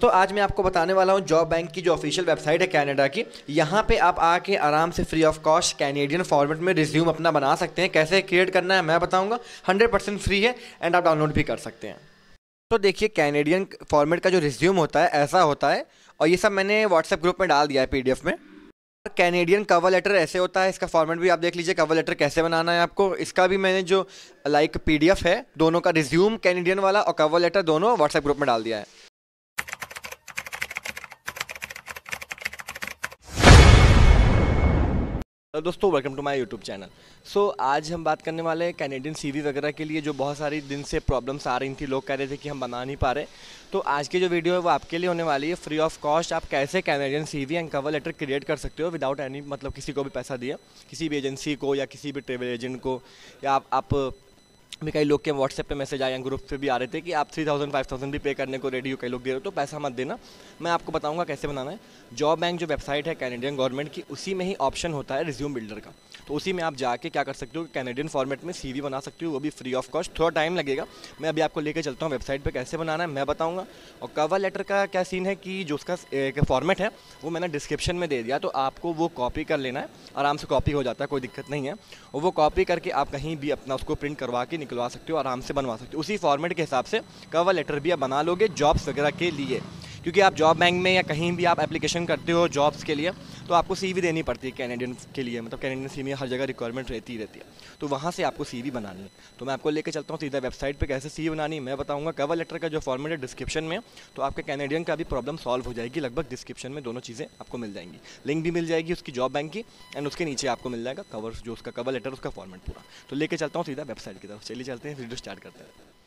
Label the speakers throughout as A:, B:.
A: तो आज मैं आपको बताने वाला हूँ जॉब बैंक की जो ऑफिशियल वेबसाइट है कनाडा की यहाँ पे आप आके आराम से free of cost Canadian format में रिज्यूम अपना बना सकते हैं कैसे क्रिएट करना है मैं बताऊँगा हंड्रेड परसेंट फ्री है एंड आप डाउनलोड भी कर सकते हैं तो देखिए कैनेडियन फॉर्मेट का जो रिज्यूम होता है ऐसा होता है और ये सब मैंने व्हाट्सएप ग्रुप में डाल दिया है पी में कैनेडियन कवर लेटर ऐसे होता है इसका फॉर्मेट भी आप देख लीजिए कवर लेटर कैसे बनाना है आपको इसका भी मैंने जो लाइक पीडीएफ है दोनों का रिज्यूम कैनेडियन वाला और कवर लेटर दोनों व्हाट्सएप ग्रुप में डाल दिया है दोस्तों welcome to my YouTube channel so आज हम बात करने वाले हैं कैनेडियन सीरीज़ वगैरह के लिए जो बहुत सारी दिन से प्रॉब्लम्स आ रही थी लोग कह रहे थे कि हम बना नहीं पा रहे तो आज की जो वीडियो है वो आपके लिए होने वाली है फ्री ऑफ कॉस्ट आप कैसे Canadian C and cover letter create कर सकते हो विदाउट एनी मतलब किसी को भी पैसा दिया किसी भी एजेंसी को या किसी भी ट्रेवल एजेंट को या आप, आप भी कई लोग के व्हाट्सएप पे मैसेज आए हैं ग्रुप पे भी आ रहे थे कि आप थ्री थाउजेंड फाइव थाउजेंड भी पे करने को रेडी हो कई लोग दे रहे हो तो पैसा मत देना मैं आपको बताऊंगा कैसे बनाना है जॉब बैंक जो वेबसाइट है कैनेडियन गवर्नमेंट की उसी में ही ऑप्शन होता है रिज्यूम बिल्डर का तो उसी में आप जाके क्या कर सकते हो कैनेडियन फॉर्मेट में सी बना सकते हो वो भी फ्री ऑफ कॉस्ट थोड़ा टाइम लगेगा मैं अभी आपको लेकर चलता हूँ वेबसाइट पर कैसे बनाना है मैं बताऊँगा और कवर लेटर का क्या सीन है कि जो उसका एक फॉर्मेट है वो मैंने डिस्क्रिप्शन में दे दिया तो आपको वो कॉपी कर लेना है आराम से कॉपी हो जाता है कोई दिक्कत नहीं है और वो कॉपी करके आप कहीं भी अपना उसको प्रिंट करवा के निकलवा सकते हो आराम से बनवा सकते हो उसी फॉर्मेट के हिसाब से कवर लेटर भी आप बना लोगे जॉब्स वगैरह के लिए क्योंकि आप जॉब बैंक में या कहीं भी आप एप्लीकेशन करते हो जॉब्स के लिए तो आपको सी देनी पड़ती है कैनेडियन के लिए मतलब कैनेडियन सी में हर जगह रिक्वायरमेंट रहती ही रहती है तो वहाँ से आपको सी बनानी है तो मैं आपको लेकर चलता हूँ सीधा वेबसाइट पर कैसे सी बनानी मैं बताऊँगा कवर लेटर का जो फॉर्मेट है डिस्क्रिप्शन में तो आपके कैनेडियन का भी प्रॉब्लम सॉल्व हो जाएगी लगभग डिस्क्रिप्शन में दोनों चीज़ें आपको मिल जाएंगी लिंक भी मिल जाएगी उसकी जॉब बैंक की एंड उसके नीचे आपको मिल जाएगा कवर जो उसका कवर लेटर उसका फॉर्मेट पूरा तो लेकर चलता हूँ सीधा वेबसाइट की तरफ चलिए चलते हैं वीडियो स्टार्ट करते हैं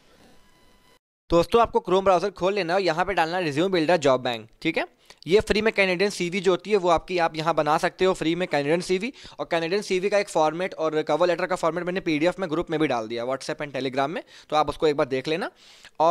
A: दोस्तों आपको क्रोम ब्राउजर खोल लेना और यहाँ पे डालना है रिज्यूम बिल्डर जॉब बैंक ठीक है ये फ्री में कैनेडियन सीवी जो होती है वो आपकी आप यहाँ बना सकते हो फ्री में कैनेडियन सीवी और कैनेडियन सीवी का एक फॉर्मेट और कवर लेटर का फॉर्मेट मैंने पीडीएफ में ग्रुप में भी डाल दिया व्हाट्सएप एंड टेलीग्राम में तो आप उसको एक बार देख लेना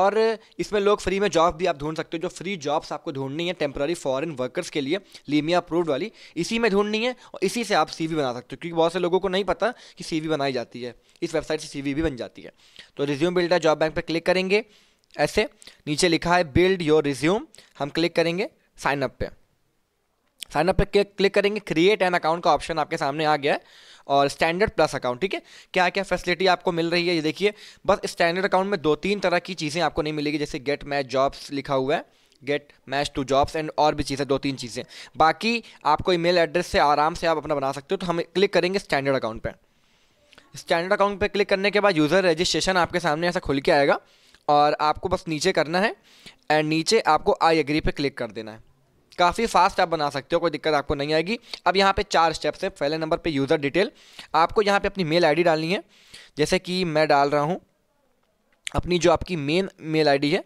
A: और इसमें लोग फ्री में जॉब भी आप ढूंढ सकते हो जो फ्री जॉब्स आपको ढूंढनी है टेम्प्रेरी फॉरन वर्कर्स के लिए लीमिया अप्रूव वाली इसी में ढूंढनी है और इसी से आप सी बना सकते हो क्योंकि बहुत से लोगों को नहीं पता कि सी बनाई जाती है इस वेबसाइट से सी भी बन जाती है तो रिज्यूम बिल्डर जॉब बैंक पर क्लिक करेंगे ऐसे नीचे लिखा है बिल्ड योर रिज्यूम हम क्लिक करेंगे साइन अप पे साइन अप पे क्लिक करेंगे क्रिएट एन अकाउंट का ऑप्शन आपके सामने आ गया है और स्टैंडर्ड प्लस अकाउंट ठीक है क्या क्या फैसिलिटी आपको मिल रही है ये देखिए बस स्टैंडर्ड अकाउंट में दो तीन तरह की चीज़ें आपको नहीं मिलेगी जैसे गेट मैच जॉब्स लिखा हुआ है get match to jobs and और भी चीज़ें दो तीन चीज़ें बाकी आपको ईमेल एड्रेस से आराम से आप अपना बना सकते हो तो हम क्लिक करेंगे स्टैंडर्ड अकाउंट पर स्टैंडर्ड अकाउंट पर क्लिक करने के बाद यूज़र रजिस्ट्रेशन आपके सामने ऐसा खुल के आएगा और आपको बस नीचे करना है एंड नीचे आपको आई एग्री पे क्लिक कर देना है काफ़ी फास्ट आप बना सकते हो कोई दिक्कत आपको नहीं आएगी अब यहाँ पे चार स्टेप्स है पहले नंबर पे यूज़र डिटेल आपको यहाँ पे अपनी मेल आईडी डालनी है जैसे कि मैं डाल रहा हूँ अपनी जो आपकी मेन मेल आईडी है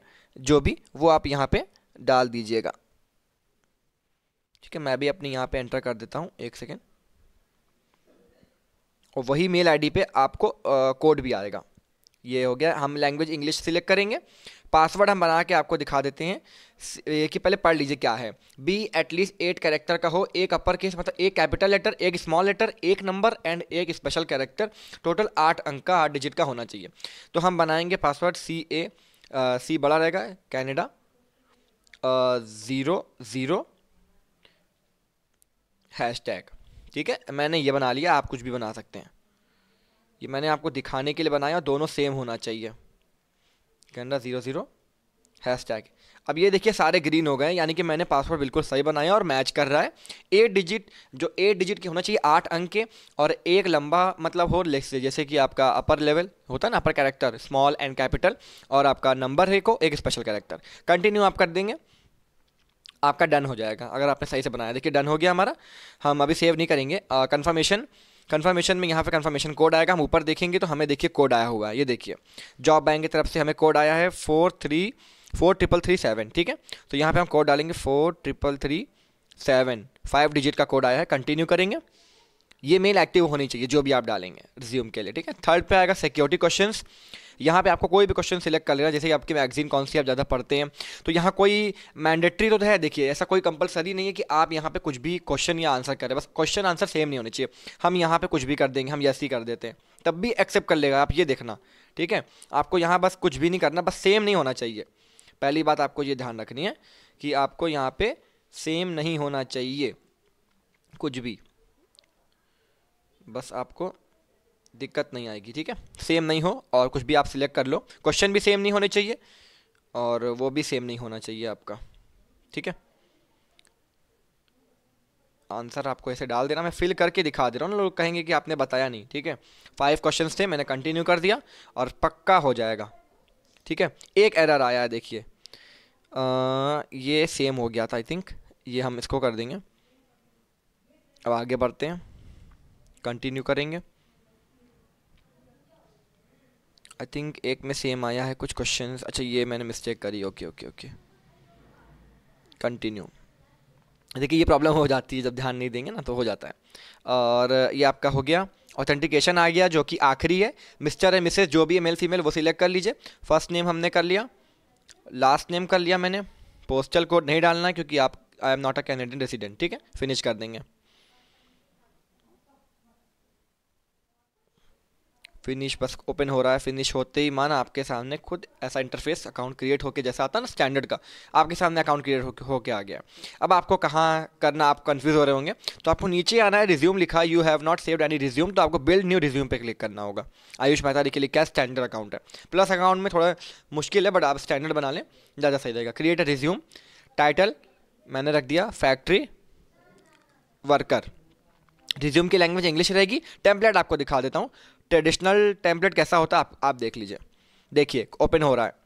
A: जो भी वो आप यहाँ पे डाल दीजिएगा ठीक है मैं भी अपनी यहाँ पे एंटर कर देता हूँ एक सेकेंड और वही मेल आई पे आपको कोड भी आएगा ये हो गया हम लैंग्वेज इंग्लिश सिलेक्ट करेंगे पासवर्ड हम बना के आपको दिखा देते हैं कि पहले पढ़ लीजिए क्या है बी एटलीस्ट एट कैरेक्टर का हो एक अपर केस मतलब एक कैपिटल लेटर एक स्मॉल लेटर एक नंबर एंड एक स्पेशल कैरेक्टर टोटल आठ अंक का आठ डिजिट का होना चाहिए तो हम बनाएंगे पासवर्ड सी ए सी बड़ा रहेगा Canada zero zero hash tag ठीक है मैंने ये बना लिया आप कुछ भी बना सकते हैं ये मैंने आपको दिखाने के लिए बनाया दोनों सेम होना चाहिए Canada zero zero hash tag अब ये देखिए सारे ग्रीन हो गए यानी कि मैंने पासवर्ड बिल्कुल सही बनाया और मैच कर रहा है एट डिजिट जो एट डिजिट के होना चाहिए आठ अंक के और एक लंबा मतलब हो लेक्स जैसे कि आपका अपर लेवल होता है ना upper character small and capital और आपका नंबर है को एक स्पेशल कैरेक्टर कंटिन्यू आप कर देंगे आपका डन हो जाएगा अगर आपने सही से बनाया देखिए डन हो गया हमारा हम अभी सेव नहीं करेंगे कन्फर्मेशन uh, कन्फर्मेशन में यहाँ पे कन्फर्मेशन कोड आएगा हम ऊपर देखेंगे तो हमें देखिए कोड आया हुआ है ये देखिए जॉब बैंक की तरफ से हमें कोड आया है four three four triple three seven ठीक है तो यहाँ पे हम कोड डालेंगे four triple three seven five digit का कोड आया है कंटिन्यू करेंगे ये मेल एक्टिव होनी चाहिए जो भी आप डालेंगे रिज्यूम के लिए ठीक है थर्ड पे आएगा सिक्योरिटी क्वेश्चन यहाँ पे आपको कोई भी क्वेश्चन सिलेक्ट कर लेना जैसे कि आपकी मैगजीन कौन सी आप ज़्यादा पढ़ते हैं तो यहाँ कोई मैंडेटरी तो है देखिए ऐसा कोई कंपलसरी नहीं है कि आप यहाँ पे कुछ भी क्वेश्चन या आंसर करें बस क्वेश्चन आंसर सेम नहीं होने चाहिए हम यहाँ पे कुछ भी कर देंगे हम यस ही कर देते हैं तब भी एक्सेप्ट कर लेगा आप ये देखना ठीक है आपको यहाँ बस कुछ भी नहीं करना बस सेम नहीं होना चाहिए पहली बात आपको ये ध्यान रखनी है कि आपको यहाँ पर सेम नहीं होना चाहिए कुछ भी बस आपको दिक्कत नहीं आएगी ठीक है सेम नहीं हो और कुछ भी आप सिलेक्ट कर लो क्वेश्चन भी सेम नहीं होने चाहिए और वो भी सेम नहीं होना चाहिए आपका ठीक है आंसर आपको ऐसे डाल देना मैं फिल करके दिखा दे रहा हूँ लोग कहेंगे कि आपने बताया नहीं ठीक है फाइव क्वेश्चन थे मैंने कंटिन्यू कर दिया और पक्का हो जाएगा ठीक है एक एरर आया है देखिए ये सेम हो गया था आई थिंक ये हम इसको कर देंगे अब आगे बढ़ते हैं कंटिन्यू करेंगे आई थिंक एक में सेम आया है कुछ क्वेश्चन अच्छा ये मैंने मिस्टेक करी ओके ओके ओके कंटिन्यू देखिए ये प्रॉब्लम हो जाती है जब ध्यान नहीं देंगे ना तो हो जाता है और ये आपका हो गया ऑथेंटिकेशन आ गया जो कि आखिरी है मिस्टर है मिसेज जो भी है मेल फीमेल वो सिलेक्ट कर लीजिए फर्स्ट नेम हमने कर लिया लास्ट नेम कर लिया मैंने पोस्टल कोड नहीं डालना क्योंकि आप I am not a Canadian resident ठीक है फिनिश कर देंगे फिनिश बस ओपन हो रहा है फिनिश होते ही माना आपके सामने खुद ऐसा इंटरफेस अकाउंट क्रिएट होके जैसा आता है ना स्टैंडर्ड का आपके सामने अकाउंट क्रिएट होके आ गया अब आपको कहाँ करना आप कन्फ्यूज़ हो रहे होंगे तो आपको नीचे आना है रिज्यूम लिखा you have not saved any resume तो आपको बिल्ड न्यू रिज्यूम पे क्लिक करना होगा आयुष मेहता के लिए क्या स्टैंडर्ड अकाउंट है प्लस अकाउंट में थोड़ा मुश्किल है बट आप स्टैंडर्ड बना लें ज़्यादा सही रहेगा क्रिएट रिज्यूम टाइटल मैंने रख दिया फैक्ट्री वर्कर रिज्यूम की लैंग्वेज इंग्लिश रहेगी टेम्पलेट आपको दिखा देता हूँ ट्रेडिशनल टेम्पलेट कैसा होता है आप आप देख लीजिए देखिए ओपन हो रहा है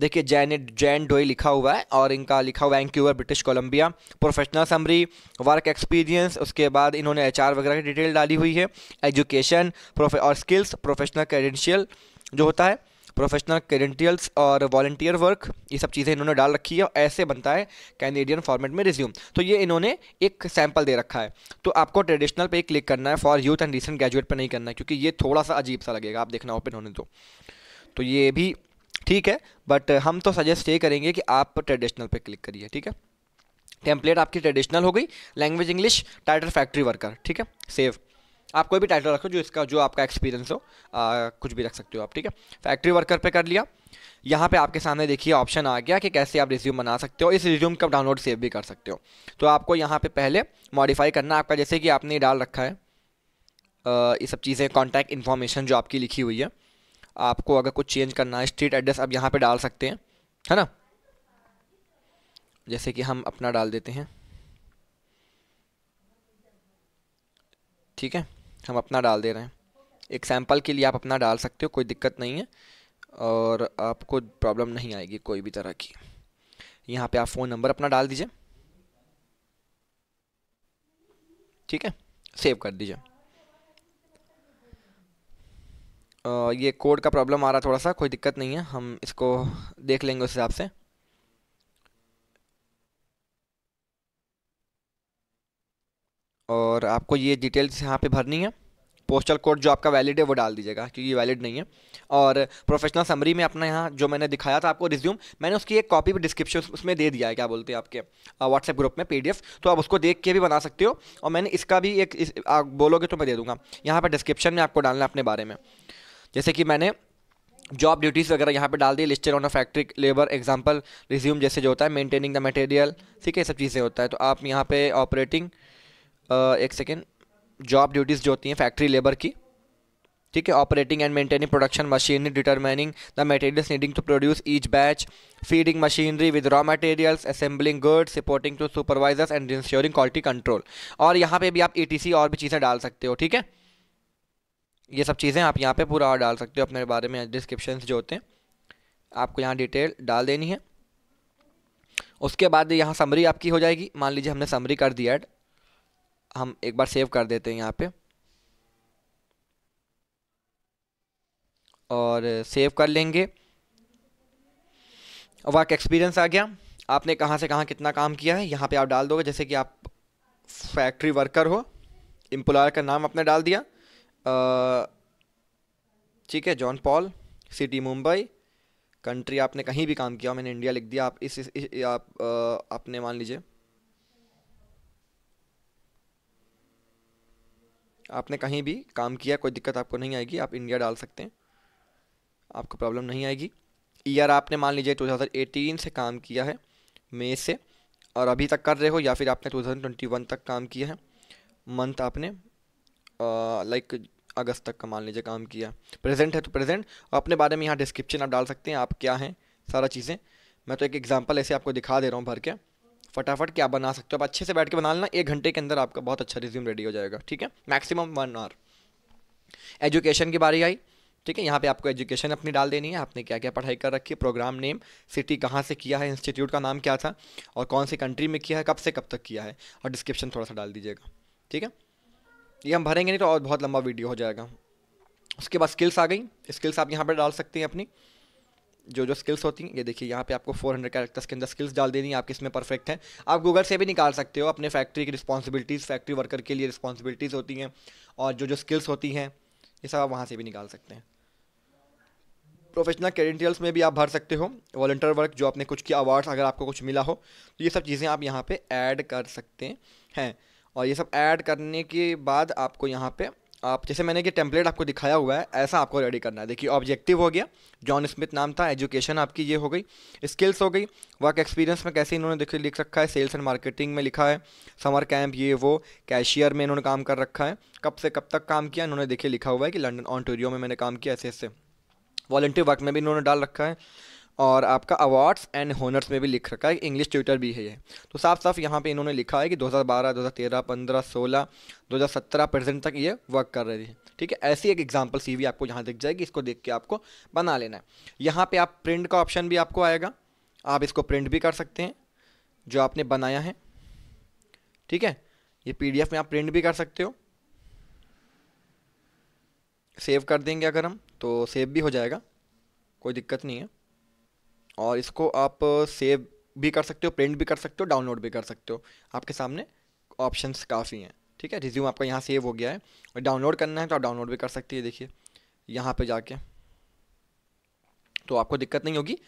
A: देखिए जैन जैन डोई लिखा हुआ है और इनका लिखा हुआ एंक्यूअर British Columbia professional summary work experience उसके बाद इन्होंने एच वगैरह की डिटेल डाली हुई है एजुकेशन और स्किल्स प्रोफेशनल क्रेडेंशियल जो होता है प्रोफेशनल क्रेडेंटियल्स और वॉल्टियर वर्क ये सब चीज़ें इन्होंने डाल रखी है और ऐसे बनता है कैनेडियन फॉर्मेट में रिज्यूम तो ये इन्होंने एक सैम्पल दे रखा है तो आपको ट्रेडिशनल पे क्लिक करना है for youth and recent graduate पर नहीं करना है क्योंकि ये थोड़ा सा अजीब सा लगेगा आप देखना ओपन होने दो तो ये भी ठीक है बट हम तो सजेस्ट ये करेंगे कि आप ट्रेडिशनल पर क्लिक करिए ठीक है टेम्पलेट आपकी ट्रेडिशनल हो गई language English title factory worker ठीक है सेव आप कोई भी टाइटल रखो जो इसका जो आपका एक्सपीरियंस हो आ, कुछ भी रख सकते हो आप ठीक है फैक्ट्री वर्कर पे कर लिया यहाँ पे आपके सामने देखिए ऑप्शन आ गया कि कैसे आप रिज्यूम बना सकते हो इस रिज्यूम का डाउनलोड सेव भी कर सकते हो तो आपको यहाँ पे पहले मॉडिफाई करना आपका जैसे कि आपने डाल रखा है ये सब चीज़ें कॉन्टैक्ट इन्फॉर्मेशन जो आपकी लिखी हुई है आपको अगर कुछ चेंज करना है स्ट्रीट एड्रेस आप यहाँ पर डाल सकते हैं है ना जैसे कि हम अपना डाल देते हैं ठीक है हम अपना डाल दे रहे हैं एक सैम्पल के लिए आप अपना डाल सकते हो कोई दिक्कत नहीं है और आपको प्रॉब्लम नहीं आएगी कोई भी तरह की यहाँ पे आप फ़ोन नंबर अपना डाल दीजिए ठीक है सेव कर दीजिए ये कोड का प्रॉब्लम आ रहा थोड़ा सा कोई दिक्कत नहीं है हम इसको देख लेंगे उस हिसाब से और आपको ये डिटेल्स यहाँ पे भरनी है पोस्टल कोड जो आपका वैलिड है वो डाल दीजिएगा क्योंकि ये वैलिड नहीं है और प्रोफेशनल समरी में अपना यहाँ जो मैंने दिखाया था आपको रिज्यूम मैंने उसकी एक कॉपी डिस्क्रिप्शन उसमें दे दिया है क्या बोलते हैं आपके व्हाट्सएप ग्रुप में पीडीएफ तो आप उसको देख के भी बना सकते हो और मैंने इसका भी एक इस, आप बोलोगे तो मैं दे दूँगा यहाँ पर डिस्क्रिप्शन में आपको डालना अपने बारे में जैसे कि मैंने जॉब ड्यूटीज़ वगैरह यहाँ पे डाल दी listed on a factory labour example resume जैसे जो होता है मेंटेनिंग द मटेरियल ठीक है सब चीज़ें होता है तो आप यहाँ पे ऑपरेटिंग एक सेकेंड जॉब ड्यूटीज़ जो होती हैं फैक्ट्री लेबर की ठीक है operating and maintaining production machinery determining the materials needing to produce each batch feeding machinery with raw materials assembling goods supporting to supervisors and ensuring quality control और यहाँ पे भी आप ई e और भी चीज़ें डाल सकते हो ठीक है ये सब चीज़ें आप यहाँ पे पूरा और डाल सकते हो अपने बारे में डिस्क्रिप्शन जो होते हैं आपको यहाँ डिटेल डाल देनी है उसके बाद यहाँ समरी आपकी हो जाएगी मान लीजिए हमने समरी कर दिया एड हम एक बार सेव कर देते हैं यहाँ पे और सेव कर लेंगे वर्क एक्सपीरियंस आ गया आपने कहाँ से कहाँ कितना काम किया है यहाँ पे आप डाल दोगे जैसे कि आप फैक्ट्री वर्कर हो एम्प्लॉयर का नाम आपने डाल दिया ठीक है John Paul city Mumbai country आपने कहीं भी काम किया मैंने इंडिया लिख दिया आप इस, इस, इस आप आ, आपने मान लीजिए आपने कहीं भी काम किया कोई दिक्कत आपको नहीं आएगी आप इंडिया डाल सकते हैं आपको प्रॉब्लम नहीं आएगी ईयर आपने मान लीजिए 2018 से काम किया है मई से और अभी तक कर रहे हो या फिर आपने 2021 तक काम किया है मंथ आपने लाइक अगस्त तक का मान लीजिए काम किया प्रेजेंट है तो प्रेजेंट और अपने बारे में यहाँ डिस्क्रिप्शन आप डाल सकते हैं आप क्या हैं सारा चीज़ें मैं तो एक एग्ज़ाम्पल ऐसे आपको दिखा दे रहा हूँ भर के फटाफट क्या बना सकते हो आप अच्छे से बैठ के बना लेना एक घंटे के अंदर आपका बहुत अच्छा रिज्यूम रेडी हो जाएगा ठीक है मैक्सिमम वन आवर एजुकेशन की बारी आई ठीक है यहाँ पे आपको एजुकेशन अपनी डाल देनी है आपने क्या क्या पढ़ाई कर रखी है प्रोग्राम नेम सिटी कहाँ से किया है इंस्टीट्यूट का नाम क्या था और कौन सी कंट्री में किया है कब से कब तक किया है और डिस्क्रिप्शन थोड़ा सा डाल दीजिएगा ठीक है ये हम भरेंगे नहीं तो और बहुत लंबा वीडियो हो जाएगा उसके बाद स्किल्स आ गई स्किल्स आप यहाँ पर डाल सकते हैं अपनी जो जो स्किल्स होती हैं ये देखिए यहाँ पे आपको 400 हंड्रेड कैरेक्टर्स के अंदर स्किल्स डाल देनी है आप किस में परफेक्ट हैं आप गूगल से भी निकाल सकते हो अपने फैक्ट्री की रिस्पॉन्सिबिलिटीज़ फैक्ट्री वर्कर के लिए रिस्पॉन्सिबिलिटीज़ होती हैं और जो जो स्किल्स होती हैं ये सब आप वहाँ से भी निकाल सकते हैं प्रोफेशनल क्रेडेंटियल्स में भी आप भर सकते हो वॉल्टियर वर्क जो आपने कुछ किया अवार्ड्स अगर आपको कुछ मिला हो तो ये सब चीज़ें आप यहाँ पर ऐड कर सकते हैं और ये सब ऐड करने के बाद आपको यहाँ पर आप जैसे मैंने ये टेम्पलेट आपको दिखाया हुआ है ऐसा आपको रेडी करना है देखिए ऑब्जेक्टिव हो गया जॉन स्मिथ नाम था एजुकेशन आपकी ये हो गई स्किल्स हो गई वर्क एक्सपीरियंस में कैसे इन्होंने देखिए लिख रखा है सेल्स एंड मार्केटिंग में लिखा है समर कैंप ये वो कैशियर में इन्होंने काम कर रखा है कब से कब तक काम किया इन्होंने देखिए लिखा हुआ है कि लंडन ऑन्टोरियो में मैंने काम किया ऐसे ऐसे वॉल्टियर वर्क में भी इन्होंने डाल रखा है और आपका अवार्ड्स एंड होनर्स में भी लिख रखा है इंग्लिश ट्यूटर भी है ये तो साफ साफ यहाँ पे इन्होंने लिखा है कि 2012, 2013, 15, 16, 2017 प्रेजेंट तक ये वर्क कर रहे थे ठीक है ऐसी एक एग्जाम्पल सी आपको यहाँ दिख जाएगी इसको देख के आपको बना लेना है यहाँ पर आप प्रिंट का ऑप्शन भी आपको आएगा आप इसको प्रिंट भी कर सकते हैं जो आपने बनाया है ठीक है ये पी में आप प्रिंट भी कर सकते हो सेव कर देंगे अगर हम तो सेव भी हो जाएगा कोई दिक्कत नहीं है और इसको आप सेव भी कर सकते हो प्रिंट भी कर सकते हो डाउनलोड भी कर सकते हो आपके सामने ऑप्शंस काफ़ी हैं ठीक है रिज्यूम आपका यहाँ सेव हो गया है और डाउनलोड करना है तो आप डाउनलोड भी कर सकती है देखिए यहाँ पे जाके तो आपको दिक्कत नहीं होगी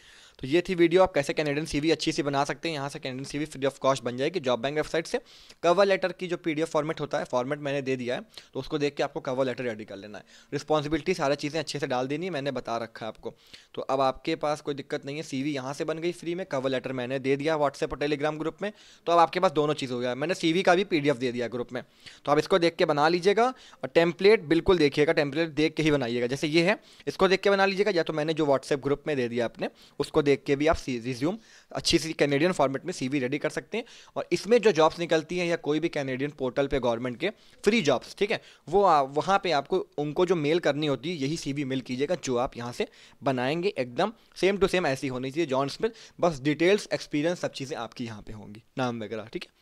A: तो ये थी वीडियो आप कैसे कैनेडियन सीवी अच्छी सी बना सकते हैं यहाँ से Canadian CV free of cost बन जाएगी जॉब बैंक वेबसाइट से कवर लेटर की जो पीडीएफ फॉर्मेट होता है फॉर्मेट मैंने दे दिया है तो उसको देख के आपको कवर लेटर रेडी कर लेना है रिस्पॉन्सिबिलिटी सारी चीज़ें अच्छे से डाल देनी है मैंने बता रखा है आपको तो अब आपके पास कोई दिक्कत नहीं है सी वी यहाँ से बन गई फ्री में कवर लेटर मैंने दे दिया व्हाट्सएप और टेलीग्राम ग्रुप में तो अब आपके पास दोनों चीज़ हो गया मैंने सी का भी पी दे दिया ग्रुप में तो आप इसको देख के बना लीजिएगा और टेम्पलेट बिल्कुल देखिएगा टेम्पलेट देख के ही बनाइएगा जैसे ये है इसको देख के बना लीजिएगा या तो मैंने जो व्हाट्सएप ग्रुप में दे दिया आपने उसको देख के भी आप रिज्यूम अच्छी सी कैनेडियन फॉर्मेट में सीवी रेडी कर सकते हैं और इसमें जो जॉब्स निकलती हैं या कोई भी कैनेडियन पोर्टल पे गवर्नमेंट के फ्री जॉब्स ठीक है वो वहाँ पे आपको उनको जो मेल करनी होती है यही सीवी मेल कीजिएगा जो आप यहाँ से बनाएंगे एकदम सेम टू सेम ऐसी होनी चाहिए जॉन स्मिथ बस डिटेल्स एक्सपीरियंस सब चीज़ें आपकी यहाँ पर होंगी नाम वगैरह ठीक है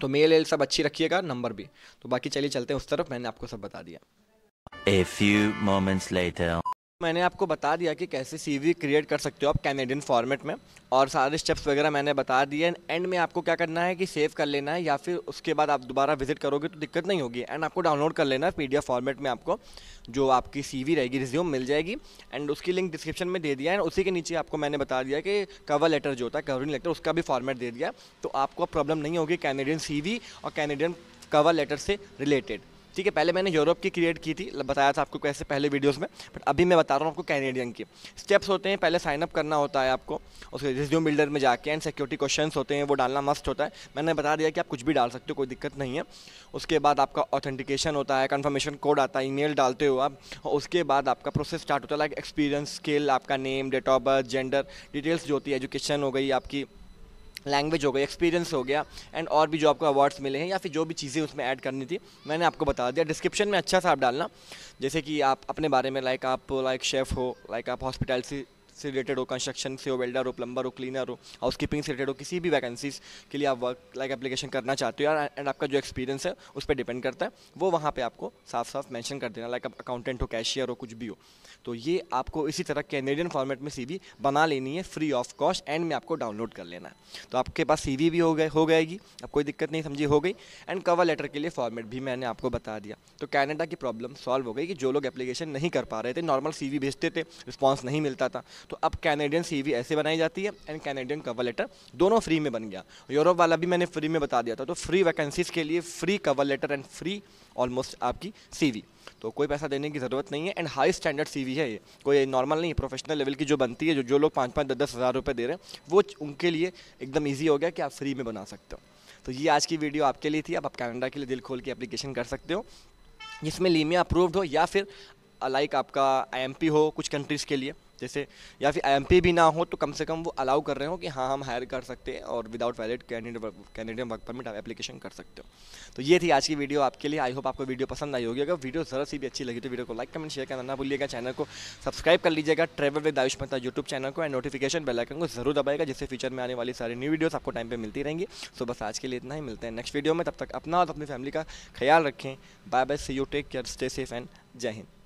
A: तो मेल एल सब अच्छी रखिएगा नंबर भी तो बाकी चलिए चलते हैं उस तरफ मैंने आपको सब बता दिया A few moments later. मैंने आपको बता दिया कि कैसे सीवी क्रिएट कर सकते हो आप कैनेडियन फॉर्मेट में और सारे स्टेप्स वगैरह मैंने बता दिए एंड में आपको क्या करना है कि सेव कर लेना है या फिर उसके बाद आप दोबारा विजिट करोगे तो दिक्कत नहीं होगी एंड आपको डाउनलोड कर लेना है पी फॉर्मेट में आपको जो आपकी सी रहेगी रिज्यूम मिल जाएगी एंड उसकी लिंक डिस्क्रिप्शन में दे दिया एंड उसी के नीचे आपको मैंने बता दिया कि कवर लेटर जो होता है कवरिंग लेटर उसका भी फॉर्मेट दे दिया तो आपको प्रॉब्लम नहीं होगी कैनेडियन सी और कैनेडियन कवर लेटर से रिलेटेड ठीक है पहले मैंने यूरोप की क्रिएट की थी बताया था आपको कैसे पहले वीडियोस में बट अभी मैं बता रहा हूँ आपको कैनेडियन की स्टेप्स होते हैं पहले साइनअप करना होता है आपको उसके रिज्यूम बिल्डर में जाके एंड सिक्योरिटी क्वेश्चन होते हैं वो डालना मस्ट होता है मैंने बता दिया कि आप कुछ भी डाल सकते हो कोई दिक्कत नहीं है उसके बाद आपका ऑथेंटिकेशन होता है कन्फर्मेशन कोड आता है ई डालते हो आप उसके बाद आपका प्रोसेस स्टार्ट होता है लाइक एक्सपीरियंस स्किल आपका name date of birth gender details जो होती है एजुकेशन हो गई आपकी लैंग्वेज हो गई एक्सपीरियंस हो गया एंड और भी जो आपको अवार्ड्स मिले हैं या फिर जो भी चीज़ें उसमें ऐड करनी थी मैंने आपको बता दिया डिस्क्रिप्शन में अच्छा सा आप डालना जैसे कि आप अपने बारे में लाइक आप लाइक शेफ़ हो लाइक आप हॉस्पिटैलिटी से रिलेटेड हो कंस्ट्रक्शन से हो वेल्डर हो प्लम्बर हो क्लीनर हो हाउस कीपिंग से रिलेटेड हो किसी भी वैकेंसीज के लिए आप वर्क लाइक एप्लीकेशन करना चाहते हो यार एंड आपका जो एक्सपीरियंस है उस पर डिपेंड करता है वो वहाँ पर आपको साफ साफ मैंशन कर देना लाइक आप अकाउंटेंट हो कैशियर हो कुछ भी हो तो ये आपको इसी तरह कैनेडियन फॉर्मेट में सी बना लेनी है फ्री ऑफ कॉस्ट एंड में आपको डाउनलोड कर लेना है तो आपके पास सी भी हो गए हो जाएगी अब कोई दिक्कत नहीं समझी हो गई एंड कवर लेटर के लिए फॉर्मेट भी मैंने आपको बता दिया तो कैनेडा की प्रॉब्लम सॉल्व हो गई कि जो लोग एप्लीकेशन नहीं कर पा रहे थे नॉर्मल सी भेजते थे रिस्पॉन्स नहीं मिलता था तो अब कैनेडियन सी ऐसे बनाई जाती है एंड कैनेडियन कवर लेटर दोनों फ्री में बन गया यूरोप वाला भी मैंने फ्री में बता दिया था तो फ्री वैकेंसीज़ के लिए free cover letter and free almost आपकी सी तो कोई पैसा देने की ज़रूरत नहीं है एंड हाई स्टैंडर्ड सी है ये कोई नॉर्मल नहीं प्रोफेशनल लेवल की जो बनती है जो जो लोग पाँच पाँच दस दस हज़ार रुपये दे रहे हैं वो उनके लिए एकदम ईजी हो गया कि आप फ्री में बना सकते हो तो ये आज की वीडियो आपके लिए थी आप, कैनेडा के लिए दिल खोल के अप्लीकेशन कर सकते हो जिसमें लीमिया अप्रूव्ड हो या फिर लाइक आपका आई हो कुछ कंट्रीज़ के लिए जैसे या फिर एम भी ना हो तो कम से कम वो अलाउ कर रहे हो कि हाँ हम हायर कर सकते हैं और without valid candidate candidate work permit आप एप्लीकेशन कर सकते हो तो ये थी आज की वीडियो आपके लिए आई होप आपको वीडियो पसंद आई होगी अगर वीडियो ज़रा सी भी अच्छी लगी तो वीडियो को लाइक कमेंट शेयर करना ना भूलिएगा चैनल को सब्सक्राइब कर लीजिएगा travel with Ayush Mehta YouTube channel को एंड नोटिफिकेशन बेलाइकन को जरूर दबाएगा जिससे फ्यूचर में आने वाली सारी न्यू वीडियोस आपको टाइम पर मिलती रहेंगी सो बस आज के लिए इतना ही मिलते हैं नेक्स्ट वीडियो में तब तक अपना और अपनी फैमिली का ख्याल रखें bye bye see you take care stay safe and जय हिंद